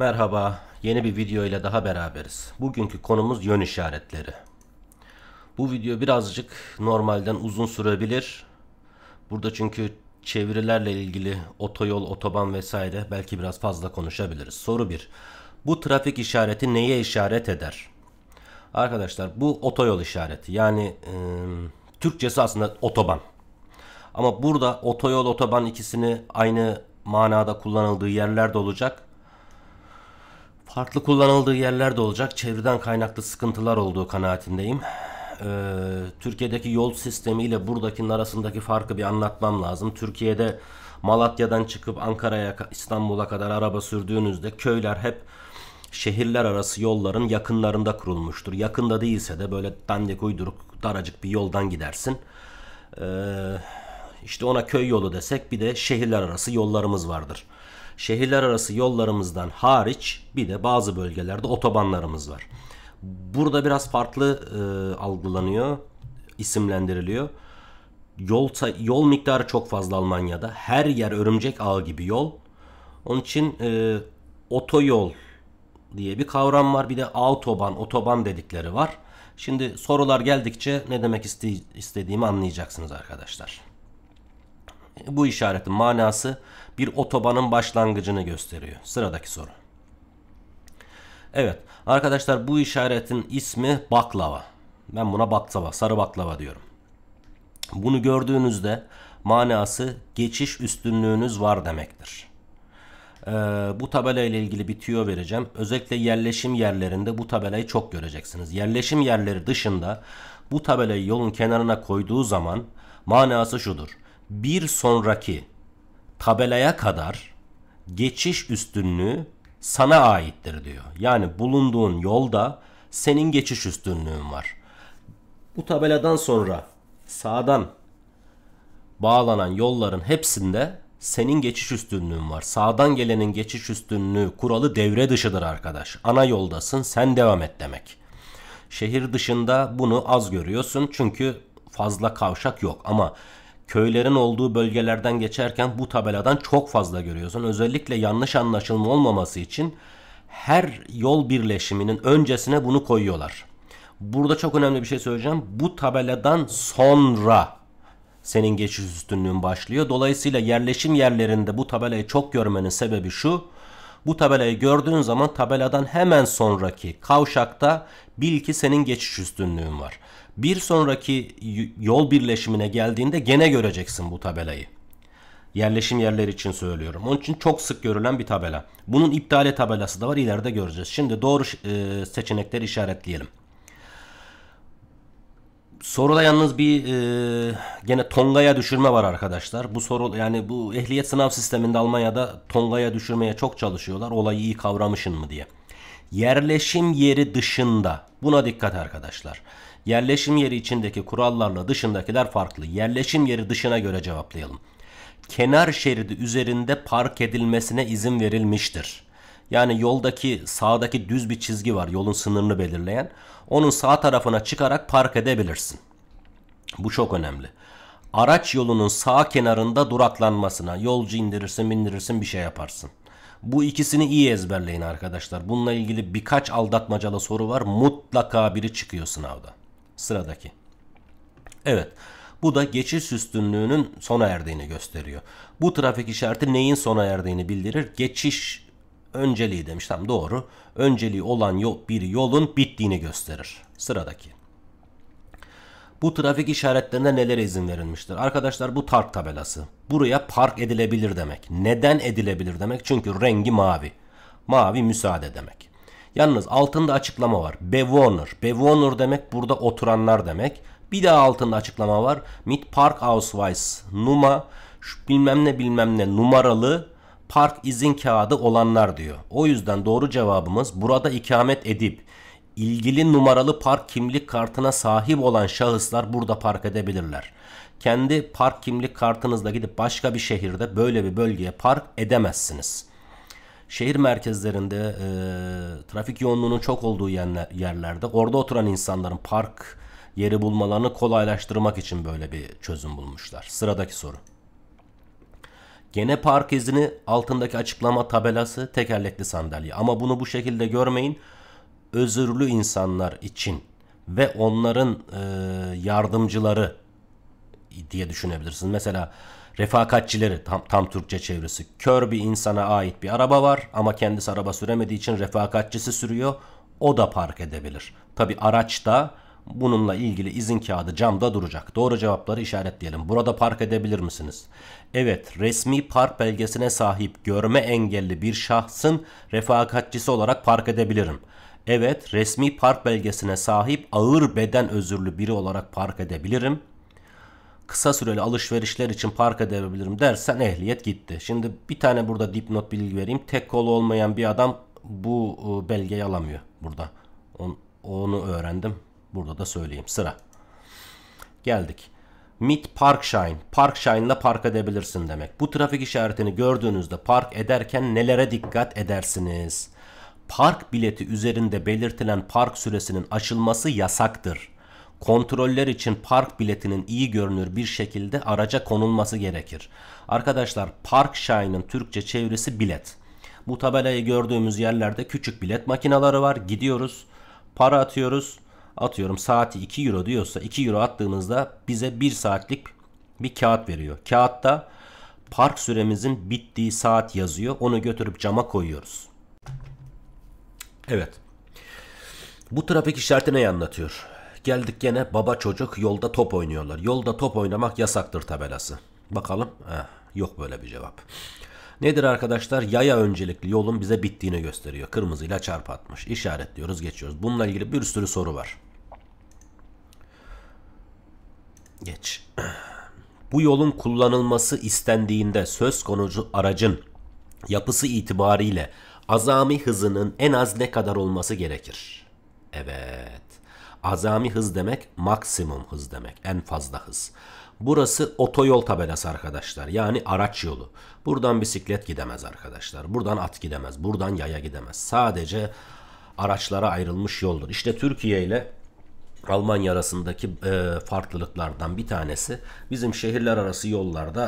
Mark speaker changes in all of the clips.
Speaker 1: Merhaba, yeni bir video ile daha beraberiz. Bugünkü konumuz yön işaretleri. Bu video birazcık normalden uzun sürebilir. Burada çünkü çevirilerle ilgili otoyol, otoban vesaire belki biraz fazla konuşabiliriz. Soru 1. Bu trafik işareti neye işaret eder? Arkadaşlar bu otoyol işareti yani e, Türkçesi aslında otoban. Ama burada otoyol otoban ikisini aynı manada kullanıldığı yerlerde olacak. Farklı kullanıldığı yerler de olacak. Çevreden kaynaklı sıkıntılar olduğu kanaatindeyim. Ee, Türkiye'deki yol sistemiyle buradakinin arasındaki farkı bir anlatmam lazım. Türkiye'de Malatya'dan çıkıp Ankara'ya, İstanbul'a kadar araba sürdüğünüzde köyler hep şehirler arası yolların yakınlarında kurulmuştur. Yakında değilse de böyle dandik uyduruk daracık bir yoldan gidersin. Ee, işte ona köy yolu desek bir de şehirler arası yollarımız vardır şehirler arası yollarımızdan hariç bir de bazı bölgelerde otobanlarımız var. Burada biraz farklı e, algılanıyor, isimlendiriliyor. Yol, yol miktarı çok fazla Almanya'da. Her yer örümcek ağı gibi yol. Onun için e, otoyol diye bir kavram var. Bir de autoban, otoban dedikleri var. Şimdi sorular geldikçe ne demek istediğimi anlayacaksınız arkadaşlar. Bu işaretin manası bir otobanın başlangıcını gösteriyor. Sıradaki soru. Evet arkadaşlar bu işaretin ismi baklava. Ben buna baklava, sarı baklava diyorum. Bunu gördüğünüzde manası geçiş üstünlüğünüz var demektir. Ee, bu tabela ile ilgili bir tüyo vereceğim. Özellikle yerleşim yerlerinde bu tabelayı çok göreceksiniz. Yerleşim yerleri dışında bu tabelayı yolun kenarına koyduğu zaman manası şudur bir sonraki tabelaya kadar geçiş üstünlüğü sana aittir diyor. Yani bulunduğun yolda senin geçiş üstünlüğün var. Bu tabeladan sonra sağdan bağlanan yolların hepsinde senin geçiş üstünlüğün var. Sağdan gelenin geçiş üstünlüğü kuralı devre dışıdır arkadaş. Ana yoldasın sen devam et demek. Şehir dışında bunu az görüyorsun çünkü fazla kavşak yok ama köylerin olduğu bölgelerden geçerken bu tabeladan çok fazla görüyorsun. Özellikle yanlış anlaşılma olmaması için her yol birleşiminin öncesine bunu koyuyorlar. Burada çok önemli bir şey söyleyeceğim. Bu tabeladan sonra senin geçiş üstünlüğün başlıyor. Dolayısıyla yerleşim yerlerinde bu tabelayı çok görmenin sebebi şu. Bu tabelayı gördüğün zaman tabeladan hemen sonraki kavşakta bil ki senin geçiş üstünlüğün var. Bir sonraki yol birleşimine geldiğinde gene göreceksin bu tabelayı. Yerleşim yerleri için söylüyorum. Onun için çok sık görülen bir tabela. Bunun iptale tabelası da var ileride göreceğiz. Şimdi doğru e, seçenekleri işaretleyelim. Soruda yalnız bir e, gene Tonga'ya düşürme var arkadaşlar. Bu soru yani bu ehliyet sınav sisteminde Almanya'da Tonga'ya düşürmeye çok çalışıyorlar. Olayı iyi kavramışın mı diye. Yerleşim yeri dışında buna dikkat arkadaşlar. Yerleşim yeri içindeki kurallarla dışındakiler farklı. Yerleşim yeri dışına göre cevaplayalım. Kenar şeridi üzerinde park edilmesine izin verilmiştir. Yani yoldaki sağdaki düz bir çizgi var yolun sınırını belirleyen. Onun sağ tarafına çıkarak park edebilirsin. Bu çok önemli. Araç yolunun sağ kenarında duraklanmasına yolcu indirirsin bindirirsin bir şey yaparsın. Bu ikisini iyi ezberleyin arkadaşlar. Bununla ilgili birkaç aldatmacalı soru var. Mutlaka biri çıkıyor sınavda. Sıradaki. Evet. Bu da geçiş üstünlüğünün sona erdiğini gösteriyor. Bu trafik işareti neyin sona erdiğini bildirir. Geçiş önceliği demiş. Tam doğru. Önceliği olan yol, bir yolun bittiğini gösterir. Sıradaki. Bu trafik işaretlerinde neler izin verilmiştir? Arkadaşlar bu tark tabelası. Buraya park edilebilir demek. Neden edilebilir demek? Çünkü rengi mavi. Mavi müsaade demek. Yalnız altında açıklama var. Bewohner. Bewohner demek burada oturanlar demek. Bir daha altında açıklama var. Mit Park Ausweis Numa şu bilmem ne bilmem ne numaralı park izin kağıdı olanlar diyor. O yüzden doğru cevabımız burada ikamet edip ilgili numaralı park kimlik kartına sahip olan şahıslar burada park edebilirler. Kendi park kimlik kartınızla gidip başka bir şehirde böyle bir bölgeye park edemezsiniz şehir merkezlerinde e, trafik yoğunluğunun çok olduğu yerlerde orada oturan insanların park yeri bulmalarını kolaylaştırmak için böyle bir çözüm bulmuşlar. Sıradaki soru. Gene park izini altındaki açıklama tabelası tekerlekli sandalye. Ama bunu bu şekilde görmeyin. Özürlü insanlar için ve onların e, yardımcıları diye düşünebilirsiniz. Mesela Refakatçileri tam, tam Türkçe çevresi. Kör bir insana ait bir araba var ama kendisi araba süremediği için refakatçisi sürüyor. O da park edebilir. Tabi araç da bununla ilgili izin kağıdı camda duracak. Doğru cevapları işaretleyelim. Burada park edebilir misiniz? Evet, resmi park belgesine sahip görme engelli bir şahsın refakatçisi olarak park edebilirim. Evet, resmi park belgesine sahip ağır beden özürlü biri olarak park edebilirim kısa süreli alışverişler için parka devebilirim dersen ehliyet gitti. Şimdi bir tane burada dipnot bilgi vereyim. Tek kolu olmayan bir adam bu e, belgeyi alamıyor burada. Onu öğrendim. Burada da söyleyeyim. Sıra. Geldik. Mid Park Shine. Park Shine ile park edebilirsin demek. Bu trafik işaretini gördüğünüzde park ederken nelere dikkat edersiniz? Park bileti üzerinde belirtilen park süresinin açılması yasaktır kontroller için park biletinin iyi görünür bir şekilde araca konulması gerekir. Arkadaşlar park shine'ın Türkçe çevirisi bilet. Bu tabelayı gördüğümüz yerlerde küçük bilet makineleri var. Gidiyoruz, para atıyoruz. Atıyorum saati 2 euro diyorsa 2 euro attığımızda bize 1 saatlik bir kağıt veriyor. Kağıtta park süremizin bittiği saat yazıyor. Onu götürüp cama koyuyoruz. Evet. Bu trafik işareti ne anlatıyor? Geldik gene baba çocuk yolda top oynuyorlar. Yolda top oynamak yasaktır tabelası. Bakalım. Heh, yok böyle bir cevap. Nedir arkadaşlar? Yaya öncelikli yolun bize bittiğini gösteriyor. Kırmızıyla çarpatmış. atmış. İşaretliyoruz geçiyoruz. Bununla ilgili bir sürü soru var. Geç. Bu yolun kullanılması istendiğinde söz konusu aracın yapısı itibariyle azami hızının en az ne kadar olması gerekir? Evet. Azami hız demek maksimum hız demek. En fazla hız. Burası otoyol tabelası arkadaşlar. Yani araç yolu. Buradan bisiklet gidemez arkadaşlar. Buradan at gidemez. Buradan yaya gidemez. Sadece araçlara ayrılmış yoldur. İşte Türkiye ile Almanya arasındaki e, farklılıklardan bir tanesi bizim şehirler arası yollarda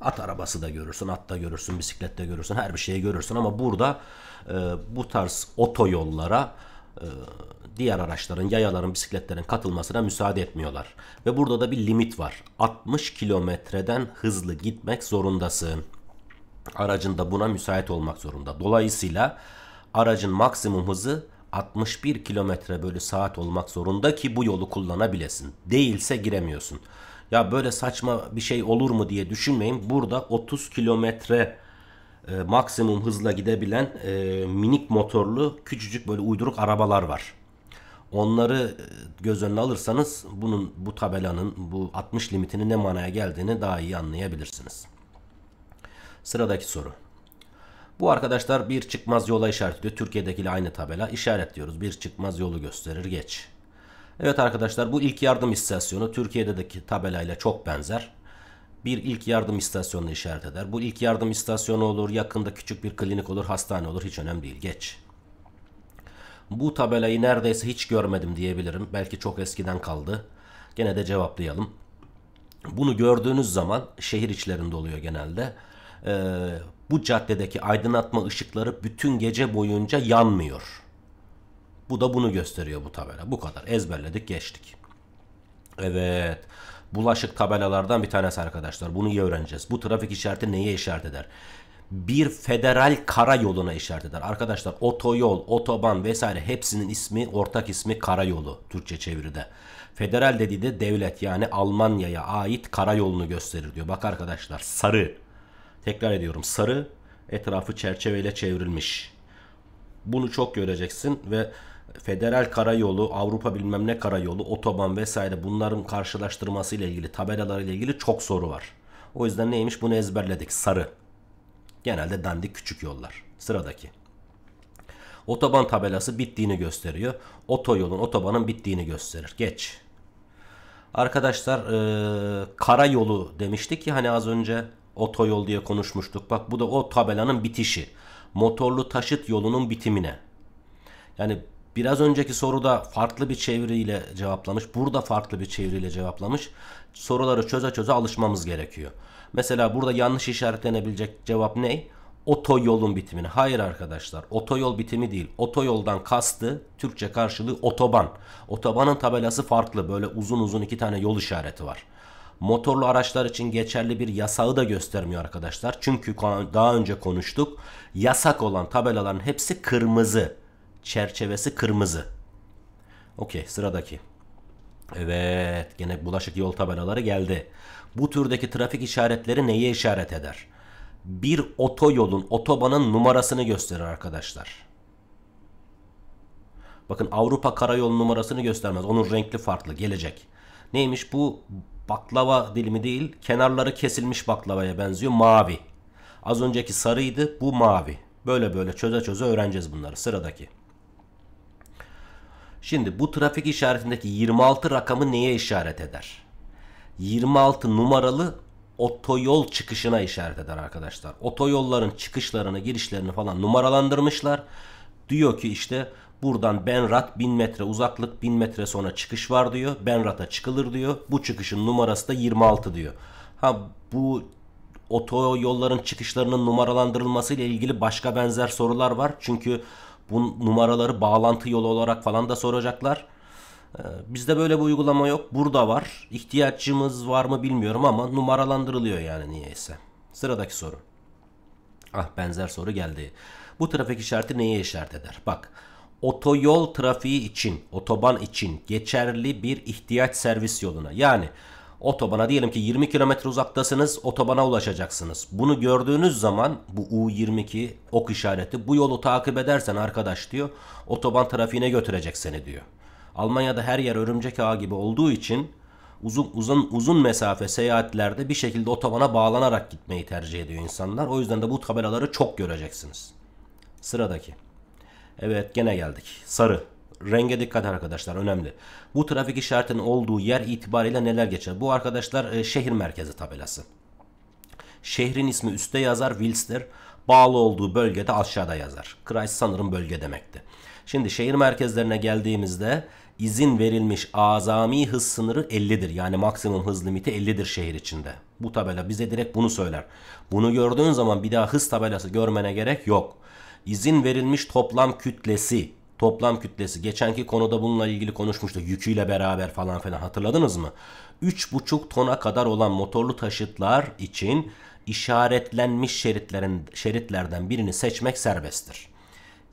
Speaker 1: e, at arabası da görürsün, at da görürsün, bisiklet de görürsün, her bir şeyi görürsün ama burada e, bu tarz otoyollara e, diğer araçların, yayaların, bisikletlerin katılmasına müsaade etmiyorlar. Ve burada da bir limit var. 60 kilometreden hızlı gitmek zorundasın. Aracın da buna müsait olmak zorunda. Dolayısıyla aracın maksimum hızı 61 kilometre bölü saat olmak zorunda ki bu yolu kullanabilesin. Değilse giremiyorsun. Ya böyle saçma bir şey olur mu diye düşünmeyin. Burada 30 kilometre e, maksimum hızla gidebilen e, minik motorlu küçücük böyle uyduruk arabalar var. Onları e, göz önüne alırsanız bunun bu tabelanın bu 60 limitinin ne manaya geldiğini daha iyi anlayabilirsiniz. Sıradaki soru. Bu arkadaşlar bir çıkmaz yola işaretliyor. Türkiye'dekiyle aynı tabela işaretliyoruz. Bir çıkmaz yolu gösterir geç. Evet arkadaşlar bu ilk yardım istasyonu Türkiye'deki tabelayla çok benzer. Bir ilk yardım istasyonunu işaret eder. Bu ilk yardım istasyonu olur, yakında küçük bir klinik olur, hastane olur, hiç önemli değil. Geç. Bu tabelayı neredeyse hiç görmedim diyebilirim. Belki çok eskiden kaldı. Gene de cevaplayalım. Bunu gördüğünüz zaman şehir içlerinde oluyor genelde. Ee, bu caddedeki aydınlatma ışıkları bütün gece boyunca yanmıyor. Bu da bunu gösteriyor bu tabela. Bu kadar. Ezberledik geçtik. Evet. Bulaşık tabelalardan bir tanesi arkadaşlar. Bunu iyi öğreneceğiz. Bu trafik işareti neye işaret eder? bir federal karayoluna işaret eder. Arkadaşlar otoyol, otoban vesaire hepsinin ismi ortak ismi karayolu Türkçe çeviride. Federal dediği de devlet yani Almanya'ya ait karayolunu gösterir diyor. Bak arkadaşlar sarı. Tekrar ediyorum sarı etrafı çerçeveyle çevrilmiş. Bunu çok göreceksin ve federal karayolu, Avrupa bilmem ne karayolu, otoban vesaire bunların karşılaştırması ile ilgili tabelalar ile ilgili çok soru var. O yüzden neymiş bunu ezberledik sarı. Genelde dandik küçük yollar. Sıradaki. Otoban tabelası bittiğini gösteriyor. Otoyolun, otobanın bittiğini gösterir. Geç. Arkadaşlar e, karayolu demiştik ki hani az önce otoyol diye konuşmuştuk. Bak bu da o tabelanın bitişi. Motorlu taşıt yolunun bitimine. Yani biraz önceki soruda farklı bir çeviriyle cevaplamış. Burada farklı bir çeviriyle cevaplamış. Soruları çöze çöze alışmamız gerekiyor. Mesela burada yanlış işaretlenebilecek cevap ne? Otoyolun bitimini. Hayır arkadaşlar otoyol bitimi değil. Otoyoldan kastı Türkçe karşılığı otoban. Otobanın tabelası farklı. Böyle uzun uzun iki tane yol işareti var. Motorlu araçlar için geçerli bir yasağı da göstermiyor arkadaşlar. Çünkü daha önce konuştuk. Yasak olan tabelaların hepsi kırmızı. Çerçevesi kırmızı. Okey sıradaki. Evet gene bulaşık yol tabelaları geldi. Bu türdeki trafik işaretleri neye işaret eder? Bir otoyolun, otobanın numarasını gösterir arkadaşlar. Bakın Avrupa karayolu numarasını göstermez. Onun renkli farklı gelecek. Neymiş bu baklava dilimi değil kenarları kesilmiş baklavaya benziyor mavi. Az önceki sarıydı bu mavi. Böyle böyle çöze çöze öğreneceğiz bunları sıradaki. Şimdi bu trafik işaretindeki 26 rakamı neye işaret eder? 26 numaralı otoyol çıkışına işaret eder arkadaşlar. Otoyolların çıkışlarını, girişlerini falan numaralandırmışlar. Diyor ki işte buradan Benrat 1000 metre uzaklık 1000 metre sonra çıkış var diyor. Benrat'a çıkılır diyor. Bu çıkışın numarası da 26 diyor. Ha bu otoyolların çıkışlarının numaralandırılması ile ilgili başka benzer sorular var. Çünkü bu numaraları bağlantı yolu olarak falan da soracaklar. Ee, bizde böyle bir uygulama yok. Burada var. İhtiyacımız var mı bilmiyorum ama numaralandırılıyor yani niyeyse. Sıradaki soru. Ah benzer soru geldi. Bu trafik işareti neye işaret eder? Bak otoyol trafiği için, otoban için geçerli bir ihtiyaç servis yoluna. Yani otobana diyelim ki 20 kilometre uzaktasınız otobana ulaşacaksınız. Bunu gördüğünüz zaman bu U22 ok işareti bu yolu takip edersen arkadaş diyor otoban trafiğine götürecek seni diyor. Almanya'da her yer örümcek ağı gibi olduğu için uzun uzun uzun mesafe seyahatlerde bir şekilde otobana bağlanarak gitmeyi tercih ediyor insanlar. O yüzden de bu tabelaları çok göreceksiniz. Sıradaki. Evet gene geldik. Sarı. Renge dikkat arkadaşlar önemli. Bu trafik işaretinin olduğu yer itibariyle neler geçer? Bu arkadaşlar e, şehir merkezi tabelası. Şehrin ismi üstte yazar Wilster. Bağlı olduğu bölgede aşağıda yazar. Kreis sanırım bölge demekti. Şimdi şehir merkezlerine geldiğimizde izin verilmiş azami hız sınırı 50'dir. Yani maksimum hız limiti 50'dir şehir içinde. Bu tabela bize direkt bunu söyler. Bunu gördüğün zaman bir daha hız tabelası görmene gerek yok. İzin verilmiş toplam kütlesi toplam kütlesi geçenki konuda bununla ilgili konuşmuştuk yüküyle beraber falan filan hatırladınız mı? 3,5 tona kadar olan motorlu taşıtlar için işaretlenmiş şeritlerin şeritlerden birini seçmek serbesttir.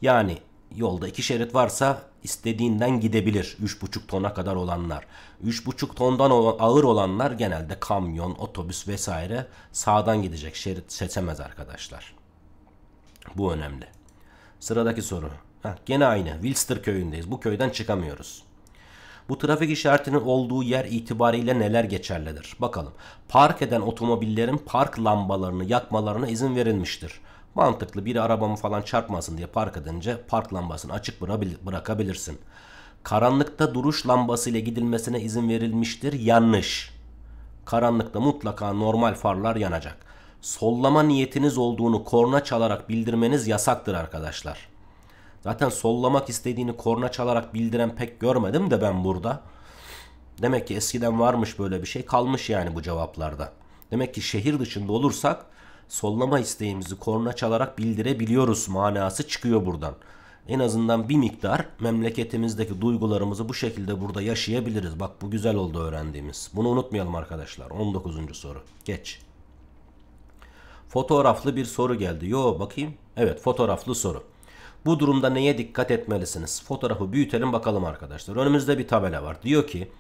Speaker 1: Yani yolda iki şerit varsa istediğinden gidebilir 3,5 tona kadar olanlar. 3,5 tondan ağır olanlar genelde kamyon, otobüs vesaire sağdan gidecek şerit seçemez arkadaşlar. Bu önemli. Sıradaki soru. Heh, gene aynı. Wilster köyündeyiz. Bu köyden çıkamıyoruz. Bu trafik işaretinin olduğu yer itibariyle neler geçerlidir? Bakalım. Park eden otomobillerin park lambalarını yakmalarına izin verilmiştir. Mantıklı biri arabamı falan çarpmasın diye park edince park lambasını açık bırakabilirsin. Karanlıkta duruş lambası ile gidilmesine izin verilmiştir. Yanlış. Karanlıkta mutlaka normal farlar yanacak. Sollama niyetiniz olduğunu korna çalarak bildirmeniz yasaktır arkadaşlar. Zaten sollamak istediğini korna çalarak bildiren pek görmedim de ben burada. Demek ki eskiden varmış böyle bir şey kalmış yani bu cevaplarda. Demek ki şehir dışında olursak sollama isteğimizi korna çalarak bildirebiliyoruz manası çıkıyor buradan. En azından bir miktar memleketimizdeki duygularımızı bu şekilde burada yaşayabiliriz. Bak bu güzel oldu öğrendiğimiz. Bunu unutmayalım arkadaşlar. 19. soru. Geç. Fotoğraflı bir soru geldi. Yo bakayım. Evet fotoğraflı soru. Bu durumda neye dikkat etmelisiniz? Fotoğrafı büyütelim bakalım arkadaşlar. Önümüzde bir tabela var. Diyor ki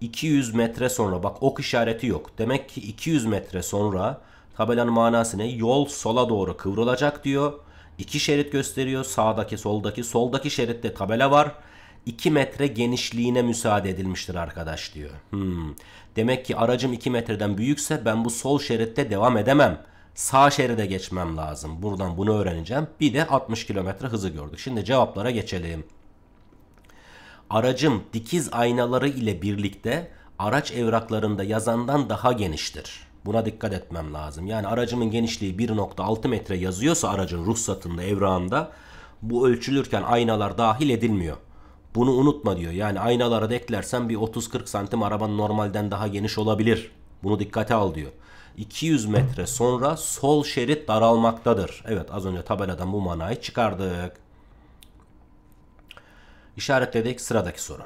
Speaker 1: 200 metre sonra bak ok işareti yok. Demek ki 200 metre sonra Tabelanın manası ne? Yol sola doğru kıvrılacak diyor. İki şerit gösteriyor. Sağdaki, soldaki. Soldaki şeritte tabela var. 2 metre genişliğine müsaade edilmiştir arkadaş diyor. Hmm. Demek ki aracım 2 metreden büyükse ben bu sol şeritte devam edemem. Sağ şeride geçmem lazım. Buradan bunu öğreneceğim. Bir de 60 kilometre hızı gördük. Şimdi cevaplara geçelim. Aracım dikiz aynaları ile birlikte araç evraklarında yazandan daha geniştir. Buna dikkat etmem lazım. Yani aracımın genişliği 1.6 metre yazıyorsa aracın ruhsatında, evrağında bu ölçülürken aynalar dahil edilmiyor. Bunu unutma diyor. Yani aynalara da eklersen bir 30-40 santim araban normalden daha geniş olabilir. Bunu dikkate al diyor. 200 metre sonra sol şerit daralmaktadır. Evet az önce tabeladan bu manayı çıkardık. İşaretledik sıradaki soru.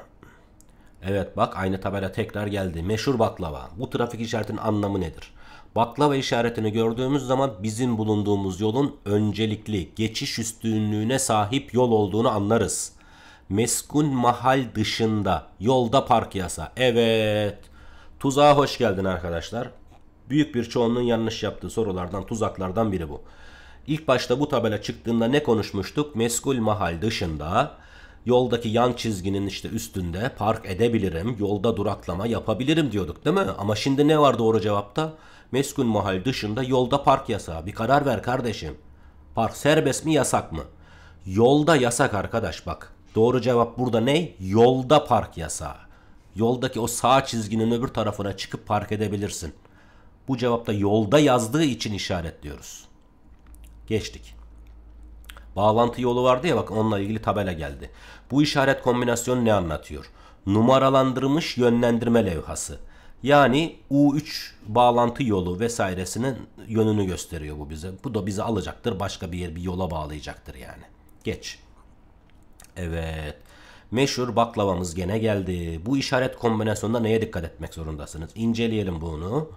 Speaker 1: Evet bak aynı tabela tekrar geldi. Meşhur baklava. Bu trafik işaretinin anlamı nedir? Baklava işaretini gördüğümüz zaman bizim bulunduğumuz yolun öncelikli geçiş üstünlüğüne sahip yol olduğunu anlarız. Meskun mahal dışında yolda park yasa. Evet. Tuzağa hoş geldin arkadaşlar. Büyük bir çoğunluğun yanlış yaptığı sorulardan tuzaklardan biri bu. İlk başta bu tabela çıktığında ne konuşmuştuk? Meskul mahal dışında yoldaki yan çizginin işte üstünde park edebilirim, yolda duraklama yapabilirim diyorduk değil mi? Ama şimdi ne var doğru cevapta? Meskun mahal dışında yolda park yasağı. Bir karar ver kardeşim. Park serbest mi yasak mı? Yolda yasak arkadaş bak. Doğru cevap burada ne? Yolda park yasağı. Yoldaki o sağ çizginin öbür tarafına çıkıp park edebilirsin. Bu cevapta yolda yazdığı için işaretliyoruz. Geçtik. Bağlantı yolu vardı ya bak onunla ilgili tabela geldi. Bu işaret kombinasyonu ne anlatıyor? Numaralandırılmış yönlendirme levhası. Yani U3 bağlantı yolu vesairesinin yönünü gösteriyor bu bize. Bu da bizi alacaktır başka bir yer bir yola bağlayacaktır yani. Geç. Evet. Meşhur baklavamız gene geldi. Bu işaret kombinasyonunda neye dikkat etmek zorundasınız? İnceleyelim bunu.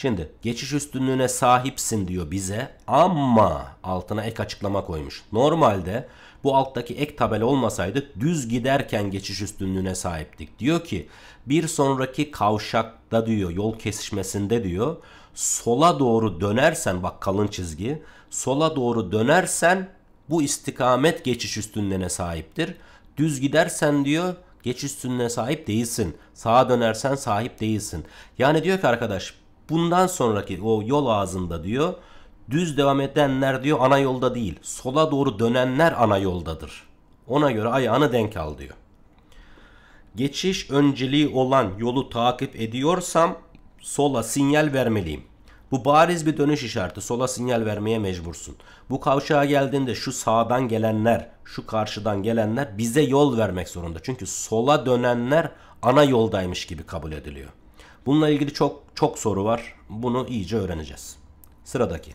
Speaker 1: Şimdi geçiş üstünlüğüne sahipsin diyor bize ama altına ek açıklama koymuş. Normalde bu alttaki ek tabela olmasaydı düz giderken geçiş üstünlüğüne sahiptik. Diyor ki bir sonraki kavşakta diyor yol kesişmesinde diyor sola doğru dönersen bak kalın çizgi sola doğru dönersen bu istikamet geçiş üstünlüğüne sahiptir. Düz gidersen diyor geçiş üstünlüğüne sahip değilsin. Sağa dönersen sahip değilsin. Yani diyor ki arkadaş bundan sonraki o yol ağzında diyor düz devam edenler diyor ana yolda değil sola doğru dönenler ana yoldadır. Ona göre ayağını denk al diyor. Geçiş önceliği olan yolu takip ediyorsam sola sinyal vermeliyim. Bu bariz bir dönüş işareti. Sola sinyal vermeye mecbursun. Bu kavşağa geldiğinde şu sağdan gelenler, şu karşıdan gelenler bize yol vermek zorunda. Çünkü sola dönenler ana yoldaymış gibi kabul ediliyor. Bununla ilgili çok çok soru var. Bunu iyice öğreneceğiz. Sıradaki.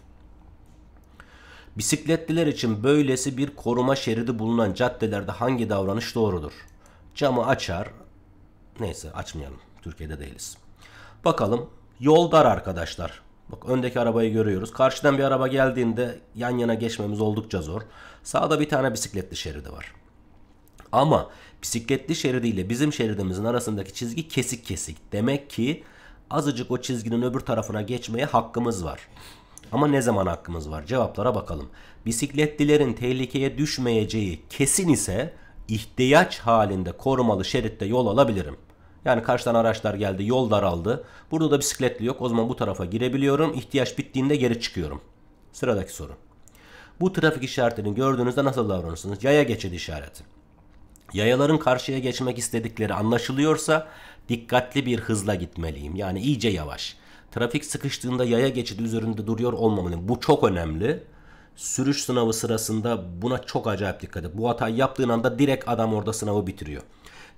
Speaker 1: Bisikletliler için böylesi bir koruma şeridi bulunan caddelerde hangi davranış doğrudur? Camı açar. Neyse açmayalım. Türkiye'de değiliz. Bakalım. Yol dar arkadaşlar. Bak öndeki arabayı görüyoruz. Karşıdan bir araba geldiğinde yan yana geçmemiz oldukça zor. Sağda bir tane bisikletli şeridi var. Ama bisikletli şeridiyle bizim şeridimizin arasındaki çizgi kesik kesik. Demek ki azıcık o çizginin öbür tarafına geçmeye hakkımız var. Ama ne zaman hakkımız var? Cevaplara bakalım. Bisikletlilerin tehlikeye düşmeyeceği kesin ise ihtiyaç halinde korumalı şeritte yol alabilirim. Yani karşıdan araçlar geldi, yol daraldı. Burada da bisikletli yok. O zaman bu tarafa girebiliyorum. İhtiyaç bittiğinde geri çıkıyorum. Sıradaki soru. Bu trafik işaretini gördüğünüzde nasıl davranırsınız? Yaya geçidi işareti. Yayaların karşıya geçmek istedikleri anlaşılıyorsa dikkatli bir hızla gitmeliyim. Yani iyice yavaş. Trafik sıkıştığında yaya geçidi üzerinde duruyor olmamalıyım. Bu çok önemli. Sürüş sınavı sırasında buna çok acayip dikkat edin. Bu hatayı yaptığın anda direkt adam orada sınavı bitiriyor.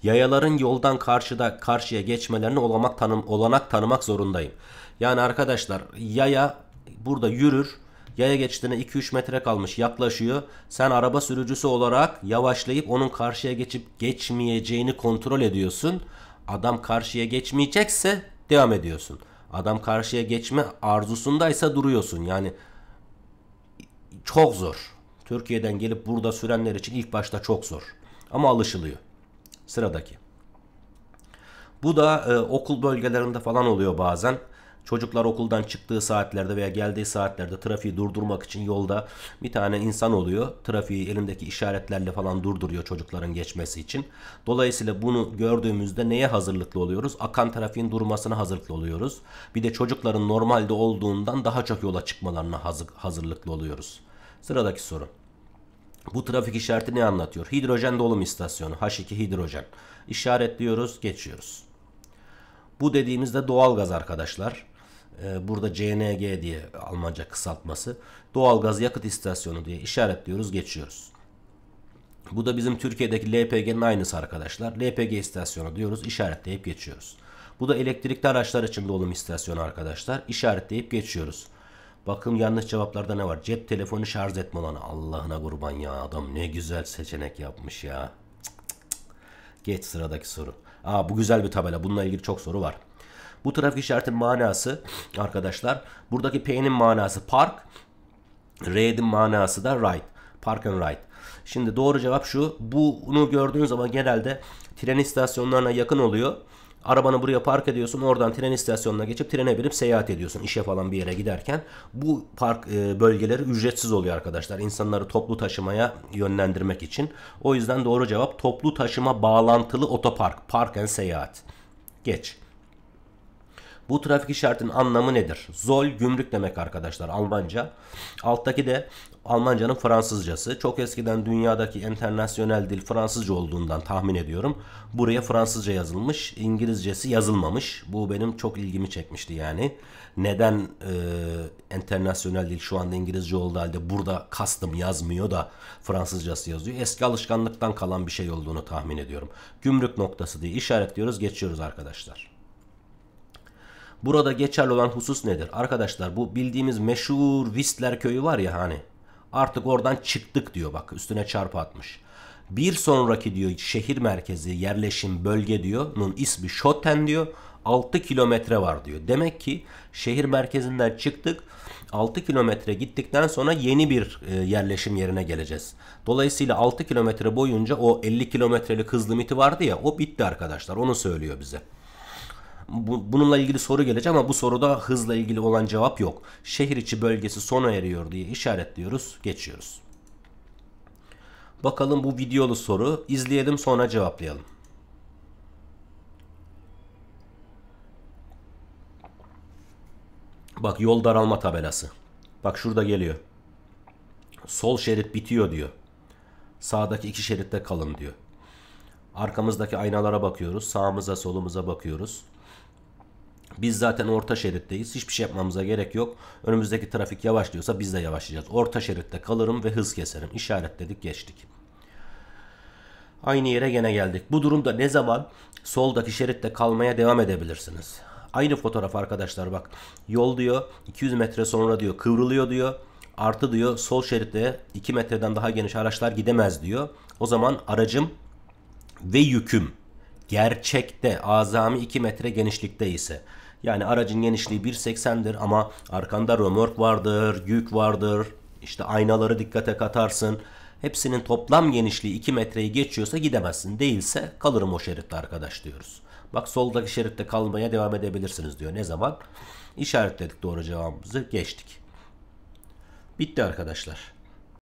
Speaker 1: Yayaların yoldan karşıda karşıya geçmelerini olamak tanım, olanak tanımak zorundayım. Yani arkadaşlar yaya burada yürür Yaya geçidine 2-3 metre kalmış yaklaşıyor. Sen araba sürücüsü olarak yavaşlayıp onun karşıya geçip geçmeyeceğini kontrol ediyorsun. Adam karşıya geçmeyecekse devam ediyorsun. Adam karşıya geçme arzusundaysa duruyorsun. Yani çok zor. Türkiye'den gelip burada sürenler için ilk başta çok zor. Ama alışılıyor. Sıradaki. Bu da e, okul bölgelerinde falan oluyor bazen. Çocuklar okuldan çıktığı saatlerde veya geldiği saatlerde trafiği durdurmak için yolda bir tane insan oluyor. Trafiği elindeki işaretlerle falan durduruyor çocukların geçmesi için. Dolayısıyla bunu gördüğümüzde neye hazırlıklı oluyoruz? Akan trafiğin durmasına hazırlıklı oluyoruz. Bir de çocukların normalde olduğundan daha çok yola çıkmalarına hazırlıklı oluyoruz. Sıradaki soru. Bu trafik işareti ne anlatıyor? Hidrojen dolum istasyonu H2 hidrojen. İşaretliyoruz, geçiyoruz. Bu dediğimizde doğal gaz arkadaşlar. Ee, burada CNG diye Almanca kısaltması doğalgaz yakıt istasyonu diye işaretliyoruz geçiyoruz. Bu da bizim Türkiye'deki LPG'nin aynısı arkadaşlar. LPG istasyonu diyoruz işaretleyip geçiyoruz. Bu da elektrikli araçlar için dolum istasyonu arkadaşlar işaretleyip geçiyoruz. Bakın yanlış cevaplarda ne var? Cep telefonu şarj etme olanı. Allah'ına kurban ya adam ne güzel seçenek yapmış ya. Cık cık cık. Geç sıradaki soru. Aa bu güzel bir tabela. Bununla ilgili çok soru var. Bu trafik işaretinin manası arkadaşlar buradaki P'nin manası park. Red'in manası da ride. Park and ride. Şimdi doğru cevap şu. Bunu gördüğün zaman genelde tren istasyonlarına yakın oluyor. Arabanı buraya park ediyorsun. Oradan tren istasyonuna geçip trene binip seyahat ediyorsun. işe falan bir yere giderken. Bu park e, bölgeleri ücretsiz oluyor arkadaşlar. İnsanları toplu taşımaya yönlendirmek için. O yüzden doğru cevap toplu taşıma bağlantılı otopark. Park and seyahat. Geç. Bu trafik işaretinin anlamı nedir? Zol gümrük demek arkadaşlar Almanca. Alttaki de Almanca'nın Fransızcası. Çok eskiden dünyadaki internasyonel dil Fransızca olduğundan tahmin ediyorum. Buraya Fransızca yazılmış, İngilizcesi yazılmamış. Bu benim çok ilgimi çekmişti yani. Neden e, internasyonel dil şu anda İngilizce olduğu halde burada custom yazmıyor da Fransızcası yazıyor. Eski alışkanlıktan kalan bir şey olduğunu tahmin ediyorum. Gümrük noktası diye işaretliyoruz, geçiyoruz arkadaşlar. Burada geçerli olan husus nedir? Arkadaşlar bu bildiğimiz meşhur Vistler köyü var ya hani. Artık oradan çıktık diyor bak üstüne çarpı atmış. Bir sonraki diyor şehir merkezi yerleşim bölge diyor. Nun ismi Schoten diyor. 6 kilometre var diyor. Demek ki şehir merkezinden çıktık. 6 kilometre gittikten sonra yeni bir e, yerleşim yerine geleceğiz. Dolayısıyla 6 kilometre boyunca o 50 kilometrelik hız limiti vardı ya o bitti arkadaşlar. Onu söylüyor bize bu, bununla ilgili soru gelecek ama bu soruda hızla ilgili olan cevap yok. Şehir içi bölgesi sona eriyor diye işaretliyoruz, geçiyoruz. Bakalım bu videolu soru. izleyelim sonra cevaplayalım. Bak yol daralma tabelası. Bak şurada geliyor. Sol şerit bitiyor diyor. Sağdaki iki şeritte kalın diyor. Arkamızdaki aynalara bakıyoruz. Sağımıza solumuza bakıyoruz. Biz zaten orta şeritteyiz. Hiçbir şey yapmamıza gerek yok. Önümüzdeki trafik yavaşlıyorsa biz de yavaşlayacağız. Orta şeritte kalırım ve hız keserim. İşaretledik geçtik. Aynı yere gene geldik. Bu durumda ne zaman soldaki şeritte kalmaya devam edebilirsiniz. Aynı fotoğraf arkadaşlar bak. Yol diyor 200 metre sonra diyor kıvrılıyor diyor. Artı diyor sol şeritte 2 metreden daha geniş araçlar gidemez diyor. O zaman aracım ve yüküm gerçekte azami 2 metre genişlikte ise yani aracın genişliği 1.80'dir ama arkanda römork vardır, yük vardır. İşte aynaları dikkate katarsın. Hepsinin toplam genişliği 2 metreyi geçiyorsa gidemezsin. Değilse kalırım o şeritte arkadaş diyoruz. Bak soldaki şeritte kalmaya devam edebilirsiniz diyor. Ne zaman? İşaretledik doğru cevabımızı. Geçtik. Bitti arkadaşlar.